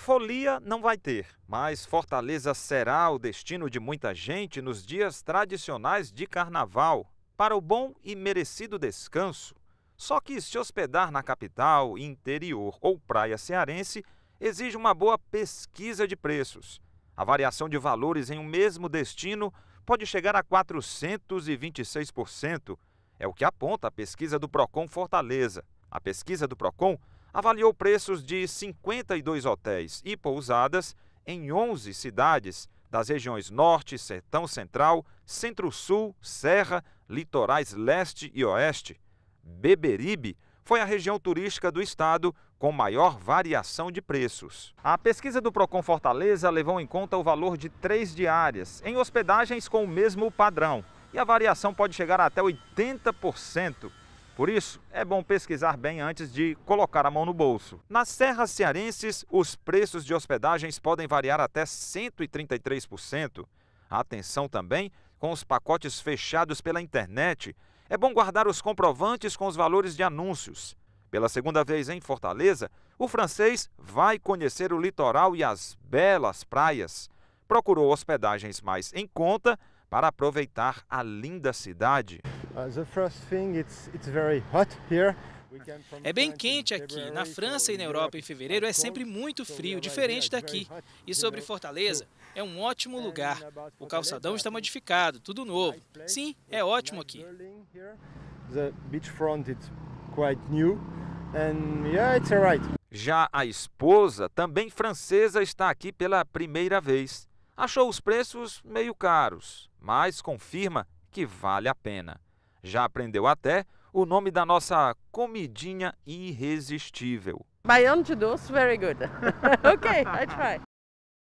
Folia não vai ter, mas Fortaleza será o destino de muita gente nos dias tradicionais de carnaval, para o bom e merecido descanso. Só que se hospedar na capital, interior ou praia cearense exige uma boa pesquisa de preços. A variação de valores em um mesmo destino pode chegar a 426%, é o que aponta a pesquisa do Procon Fortaleza. A pesquisa do Procon avaliou preços de 52 hotéis e pousadas em 11 cidades das regiões Norte, Sertão Central, Centro-Sul, Serra, Litorais Leste e Oeste. Beberibe foi a região turística do estado com maior variação de preços. A pesquisa do Procon Fortaleza levou em conta o valor de três diárias em hospedagens com o mesmo padrão. E a variação pode chegar até 80%. Por isso, é bom pesquisar bem antes de colocar a mão no bolso. Nas serras cearenses, os preços de hospedagens podem variar até 133%. Atenção também com os pacotes fechados pela internet. É bom guardar os comprovantes com os valores de anúncios. Pela segunda vez em Fortaleza, o francês vai conhecer o litoral e as belas praias. Procurou hospedagens mais em conta para aproveitar a linda cidade. Uh, é bem quente aqui. Na França e na Europa, em fevereiro, é sempre muito frio, diferente daqui. E sobre Fortaleza, é um ótimo lugar. O calçadão está modificado, tudo novo. Sim, é ótimo aqui. Já a esposa, também francesa, está aqui pela primeira vez. Achou os preços meio caros mas confirma que vale a pena. Já aprendeu até o nome da nossa comidinha irresistível. Baião de doce, very good. ok, I try.